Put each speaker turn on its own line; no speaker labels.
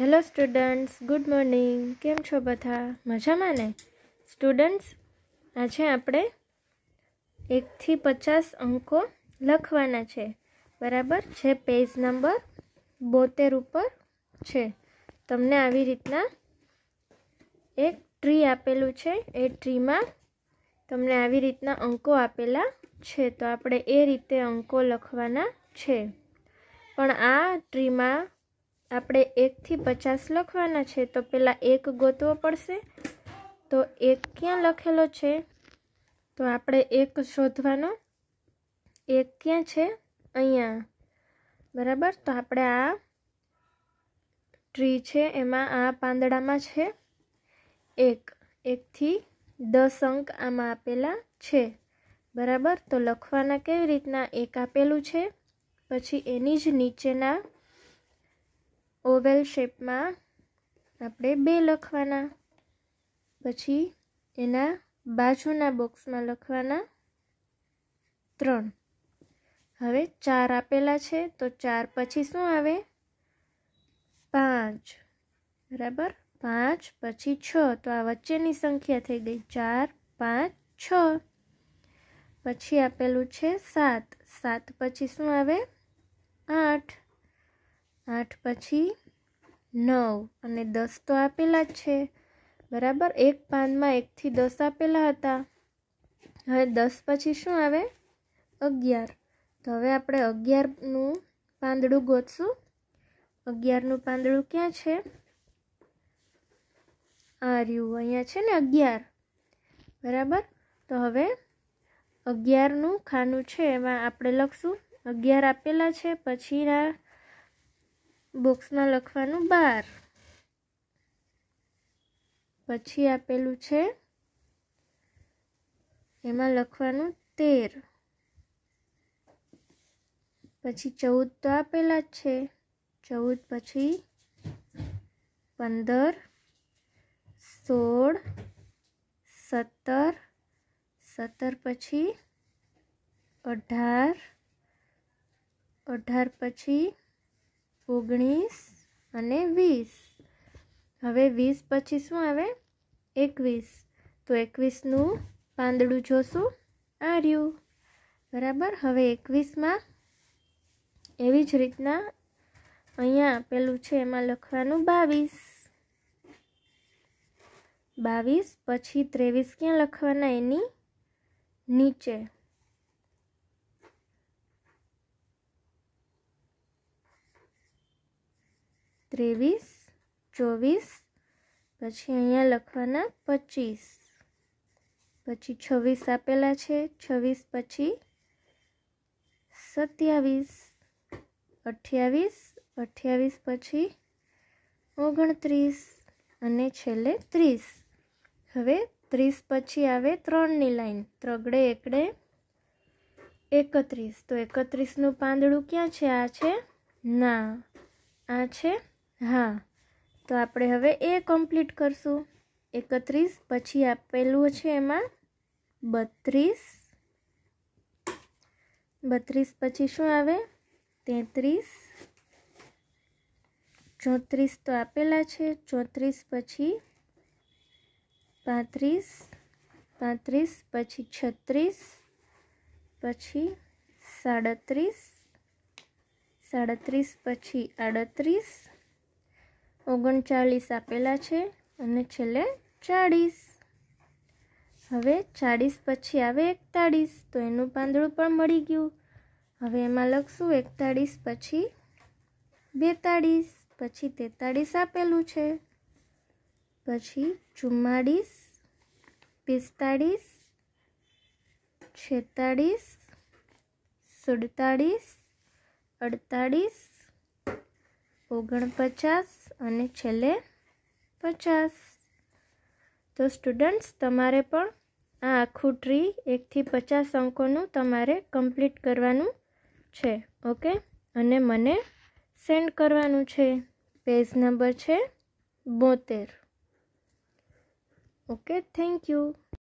hello students good morning કેમ છો બધા મજામાં ને સ્ટુડન્ટ્સ આજે આપણે એકથી પચાસ અંકો લખવાના છે બરાબર જે પેજ નંબર બોતેર ઉપર છે તમને આવી રીતના એક ટ્રી આપેલું છે એ ટ્રીમાં તમને આવી રીતના અંકો આપેલા છે તો આપણે એ રીતે અંકો લખવાના છે પણ આ ટ્રીમાં આપણે એકથી પચાસ લખવાના છે તો પહેલાં એક ગોતવો પડશે તો એક ક્યાં લખેલો છે તો આપણે એક શોધવાનો એક ક્યાં છે અહીંયા બરાબર તો આપણે આ ટ્રી છે એમાં આ પાંદડામાં છે એક એકથી દસ અંક આમાં આપેલા છે બરાબર તો લખવાના કેવી રીતના એક આપેલું છે પછી એની જ નીચેના ઓવેલ શેપમાં આપણે બે લખવાના પછી એના બાજુના બોક્સમાં લખવાના ત્રણ હવે ચાર આપેલા છે તો ચાર પછી શું આવે પાંચ બરાબર પાંચ પછી છ તો આ વચ્ચેની સંખ્યા થઈ ગઈ ચાર પાંચ છ પછી આપેલું છે સાત સાત પછી શું આવે આઠ આઠ પછી નવ અને દસ તો આપેલા જ છે બરાબર એક પાનમાં એકથી દસ આપેલા હતા હવે દસ પછી શું આવે અગિયાર તો હવે આપણે અગિયારનું પાંદડું ગોતશું અગિયારનું પાંદડું ક્યાં છે આર્યું અહીંયા છે ને અગિયાર બરાબર તો હવે અગિયારનું ખાનું છે એમાં આપણે લખશું અગિયાર આપેલા છે પછીના બોક્સમાં લખવાનું બાર પછી આપેલું છે એમાં લખવાનું તેર પછી ચૌદ તો આપેલા જ છે ચૌદ પછી પંદર સોળ સત્તર સત્તર પછી અઢાર અઢાર પછી ઓગણીસ અને વીસ હવે વીસ પછી શું આવે એકવીસ તો એકવીસનું પાંદડું જોશું આર્યું બરાબર હવે એકવીસમાં એવી જ રીતના અહીંયા આપેલું છે એમાં લખવાનું બાવીસ બાવીસ પછી ત્રેવીસ ક્યાં લખવાના એની નીચે ત્રેવીસ ચોવીસ પછી અહીંયા લખવાના પચીસ પછી છવ્વીસ આપેલા છે છવ્વીસ પછી સત્યાવીસ અઠ્યાવીસ અઠ્યાવીસ પછી ઓગણત્રીસ અને છેલ્લે ત્રીસ હવે ત્રીસ પછી આવે ત્રણની લાઈન ત્રગડે એકડે એકત્રીસ તો એકત્રીસનું પાંદડું ક્યાં છે આ છે ના આ છે હા તો આપણે હવે એ કમ્પ્લીટ કરશું એકત્રીસ પછી આપેલું છે એમાં બત્રીસ બત્રીસ પછી શું આવે તેત્રીસ ચોત્રીસ તો આપેલા છે ચોત્રીસ પછી પાંત્રીસ પાંત્રીસ પછી છત્રીસ પછી સાડત્રીસ સાડત્રીસ પછી આડત્રીસ ઓગણચાળીસ આપેલા છે અને છેલ્લે ચાળીસ હવે ચાળીસ પછી આવે એકતાળીસ તો એનું પાંદડું પણ મળી ગયું હવે એમાં લખશું એકતાળીસ પછી બેતાળીસ પછી તેતાળીસ આપેલું છે પછી ચુમ્માળીસ પિસ્તાળીસ છેતાળીસ સુડતાળીસ અડતાળીસ ઓગણપચાસ અને છેલ્લે પચાસ તો સ્ટુડન્ટ્સ તમારે પણ આ આખું ટ્રી એકથી પચાસ અંકોનું તમારે કમ્પ્લીટ કરવાનું છે ઓકે અને મને સેન્ડ કરવાનું છે પેજ નંબર છે બોતેર ઓકે થેન્ક યુ